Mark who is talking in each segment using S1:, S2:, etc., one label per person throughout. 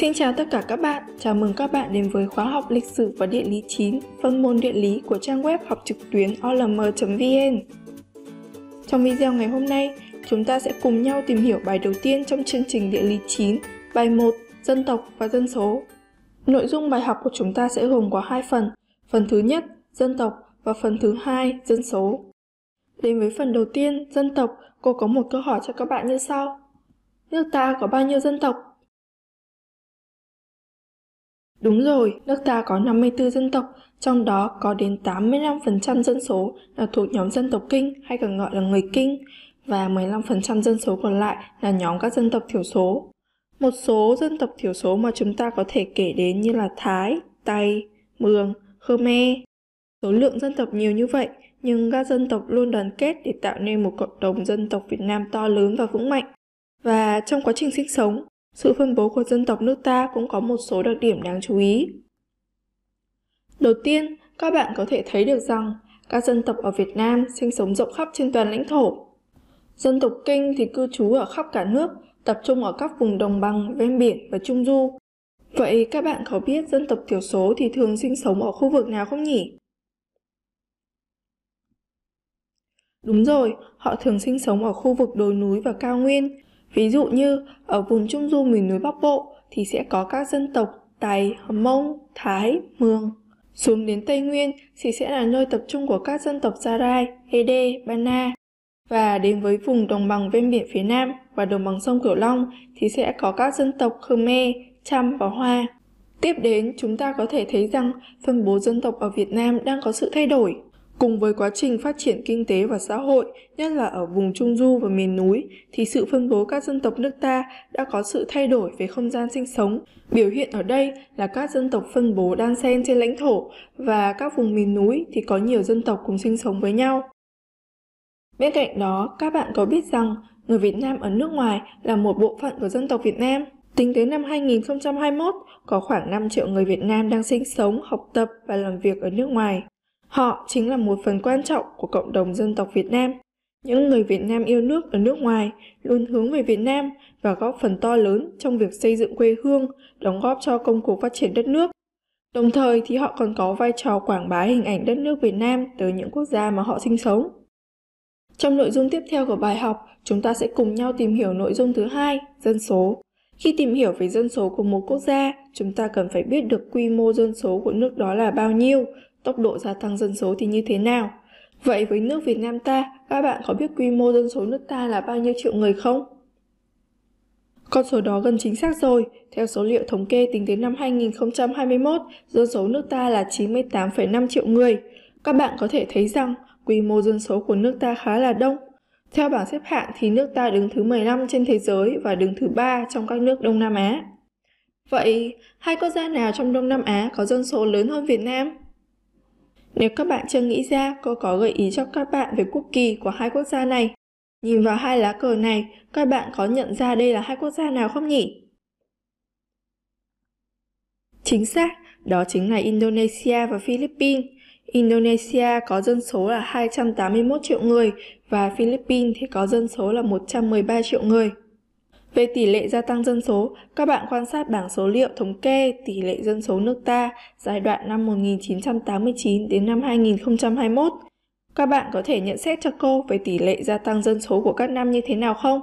S1: Xin chào tất cả các bạn, chào mừng các bạn đến với khóa học lịch sử và địa lý 9, phân môn địa lý của trang web học trực tuyến olm.vn. Trong video ngày hôm nay, chúng ta sẽ cùng nhau tìm hiểu bài đầu tiên trong chương trình địa lý 9, bài 1, dân tộc và dân số. Nội dung bài học của chúng ta sẽ gồm có hai phần, phần thứ nhất, dân tộc và phần thứ hai, dân số. Đến với phần đầu tiên, dân tộc, cô có một câu hỏi cho các bạn như sau. Nước ta có bao nhiêu dân tộc? Đúng rồi, nước ta có 54 dân tộc, trong đó có đến 85% dân số là thuộc nhóm dân tộc Kinh hay còn gọi là người Kinh và 15% dân số còn lại là nhóm các dân tộc thiểu số. Một số dân tộc thiểu số mà chúng ta có thể kể đến như là Thái, Tây, Mường, Khmer. Số lượng dân tộc nhiều như vậy, nhưng các dân tộc luôn đoàn kết để tạo nên một cộng đồng dân tộc Việt Nam to lớn và vững mạnh. Và trong quá trình sinh sống, sự phân bố của dân tộc nước ta cũng có một số đặc điểm đáng chú ý. Đầu tiên, các bạn có thể thấy được rằng các dân tộc ở Việt Nam sinh sống rộng khắp trên toàn lãnh thổ. Dân tộc Kinh thì cư trú ở khắp cả nước, tập trung ở các vùng đồng bằng, ven biển và trung du. Vậy các bạn có biết dân tộc thiểu số thì thường sinh sống ở khu vực nào không nhỉ? Đúng rồi, họ thường sinh sống ở khu vực đồi núi và cao nguyên, Ví dụ như ở vùng Trung Du miền núi Bắc Bộ thì sẽ có các dân tộc Tài, Mông, Thái, Mường. Xuống đến Tây Nguyên thì sẽ là nơi tập trung của các dân tộc Gia Rai, đê ban na Và đến với vùng đồng bằng ven biển phía Nam và đồng bằng sông Cửu Long thì sẽ có các dân tộc Khmer, Chăm và Hoa. Tiếp đến, chúng ta có thể thấy rằng phân bố dân tộc ở Việt Nam đang có sự thay đổi Cùng với quá trình phát triển kinh tế và xã hội, nhất là ở vùng Trung Du và miền núi, thì sự phân bố các dân tộc nước ta đã có sự thay đổi về không gian sinh sống. Biểu hiện ở đây là các dân tộc phân bố đan xen trên lãnh thổ và các vùng miền núi thì có nhiều dân tộc cùng sinh sống với nhau. Bên cạnh đó, các bạn có biết rằng người Việt Nam ở nước ngoài là một bộ phận của dân tộc Việt Nam. Tính đến năm 2021, có khoảng 5 triệu người Việt Nam đang sinh sống, học tập và làm việc ở nước ngoài. Họ chính là một phần quan trọng của cộng đồng dân tộc Việt Nam. Những người Việt Nam yêu nước ở nước ngoài luôn hướng về Việt Nam và góp phần to lớn trong việc xây dựng quê hương, đóng góp cho công cuộc phát triển đất nước. Đồng thời thì họ còn có vai trò quảng bá hình ảnh đất nước Việt Nam tới những quốc gia mà họ sinh sống. Trong nội dung tiếp theo của bài học, chúng ta sẽ cùng nhau tìm hiểu nội dung thứ hai, dân số. Khi tìm hiểu về dân số của một quốc gia, chúng ta cần phải biết được quy mô dân số của nước đó là bao nhiêu, tốc độ gia tăng dân số thì như thế nào. Vậy với nước Việt Nam ta, các bạn có biết quy mô dân số nước ta là bao nhiêu triệu người không? Con số đó gần chính xác rồi. Theo số liệu thống kê tính đến năm 2021, dân số nước ta là 98,5 triệu người. Các bạn có thể thấy rằng quy mô dân số của nước ta khá là đông. Theo bảng xếp hạng thì nước ta đứng thứ 15 trên thế giới và đứng thứ 3 trong các nước Đông Nam Á. Vậy, hai quốc gia nào trong Đông Nam Á có dân số lớn hơn Việt Nam? Nếu các bạn chưa nghĩ ra, cô có gợi ý cho các bạn về quốc kỳ của hai quốc gia này. Nhìn vào hai lá cờ này, các bạn có nhận ra đây là hai quốc gia nào không nhỉ? Chính xác, đó chính là Indonesia và Philippines. Indonesia có dân số là 281 triệu người và Philippines thì có dân số là 113 triệu người. Về tỷ lệ gia tăng dân số, các bạn quan sát bảng số liệu thống kê tỷ lệ dân số nước ta giai đoạn năm 1989 đến năm 2021. Các bạn có thể nhận xét cho cô về tỷ lệ gia tăng dân số của các năm như thế nào không?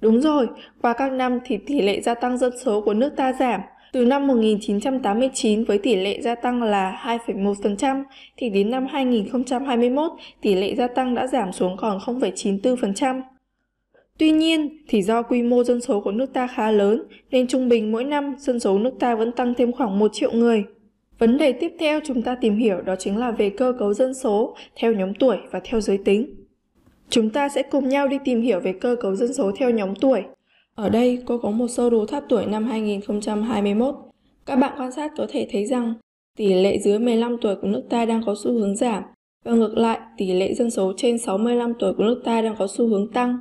S1: Đúng rồi, qua các năm thì tỷ lệ gia tăng dân số của nước ta giảm, từ năm 1989 với tỷ lệ gia tăng là 2,1% thì đến năm 2021 tỷ lệ gia tăng đã giảm xuống còn 0,94%. Tuy nhiên, thì do quy mô dân số của nước ta khá lớn nên trung bình mỗi năm dân số nước ta vẫn tăng thêm khoảng 1 triệu người. Vấn đề tiếp theo chúng ta tìm hiểu đó chính là về cơ cấu dân số theo nhóm tuổi và theo giới tính. Chúng ta sẽ cùng nhau đi tìm hiểu về cơ cấu dân số theo nhóm tuổi. Ở đây cô có một sơ đồ tháp tuổi năm 2021. Các bạn quan sát có thể thấy rằng tỷ lệ dưới 15 tuổi của nước ta đang có xu hướng giảm và ngược lại tỷ lệ dân số trên 65 tuổi của nước ta đang có xu hướng tăng.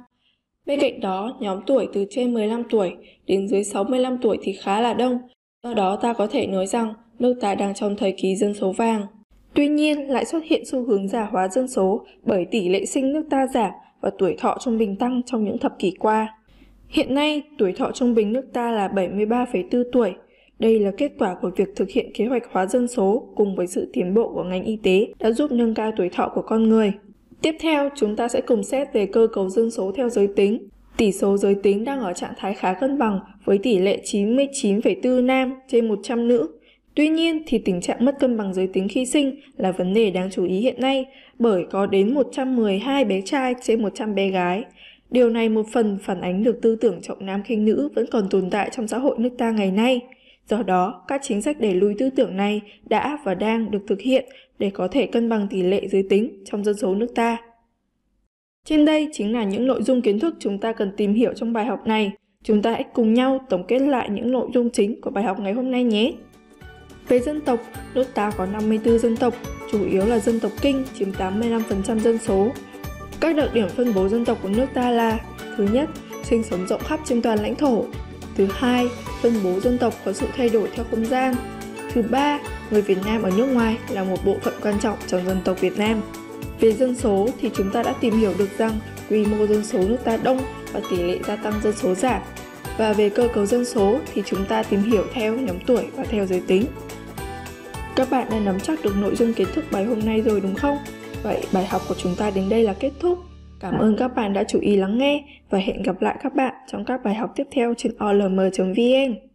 S1: Bên cạnh đó, nhóm tuổi từ trên 15 tuổi đến dưới 65 tuổi thì khá là đông, do đó ta có thể nói rằng nước ta đang trong thời kỳ dân số vàng. Tuy nhiên, lại xuất hiện xu hướng giả hóa dân số bởi tỷ lệ sinh nước ta giảm và tuổi thọ trung bình tăng trong những thập kỷ qua. Hiện nay, tuổi thọ trung bình nước ta là 73,4 tuổi. Đây là kết quả của việc thực hiện kế hoạch hóa dân số cùng với sự tiến bộ của ngành y tế đã giúp nâng cao tuổi thọ của con người. Tiếp theo, chúng ta sẽ cùng xét về cơ cấu dân số theo giới tính. Tỷ số giới tính đang ở trạng thái khá cân bằng với tỷ lệ 99,4 nam trên 100 nữ. Tuy nhiên thì tình trạng mất cân bằng giới tính khi sinh là vấn đề đáng chú ý hiện nay bởi có đến 112 bé trai trên 100 bé gái. Điều này một phần phản ánh được tư tưởng trọng nam khinh nữ vẫn còn tồn tại trong xã hội nước ta ngày nay. Do đó, các chính sách đẩy lùi tư tưởng này đã và đang được thực hiện để có thể cân bằng tỷ lệ giới tính trong dân số nước ta. Trên đây chính là những nội dung kiến thức chúng ta cần tìm hiểu trong bài học này. Chúng ta hãy cùng nhau tổng kết lại những nội dung chính của bài học ngày hôm nay nhé. Về dân tộc, nước ta có 54 dân tộc, chủ yếu là dân tộc Kinh chiếm 85% dân số, các đặc điểm phân bố dân tộc của nước ta là Thứ nhất, sinh sống rộng khắp trên toàn lãnh thổ. Thứ hai, phân bố dân tộc có sự thay đổi theo không gian. Thứ ba, người Việt Nam ở nước ngoài là một bộ phận quan trọng trong dân tộc Việt Nam. Về dân số thì chúng ta đã tìm hiểu được rằng quy mô dân số nước ta đông và tỷ lệ gia tăng dân số giảm. Và về cơ cấu dân số thì chúng ta tìm hiểu theo nhóm tuổi và theo giới tính. Các bạn đã nắm chắc được nội dung kiến thức bài hôm nay rồi đúng không? Vậy bài học của chúng ta đến đây là kết thúc. Cảm ơn các bạn đã chú ý lắng nghe và hẹn gặp lại các bạn trong các bài học tiếp theo trên olm.vn.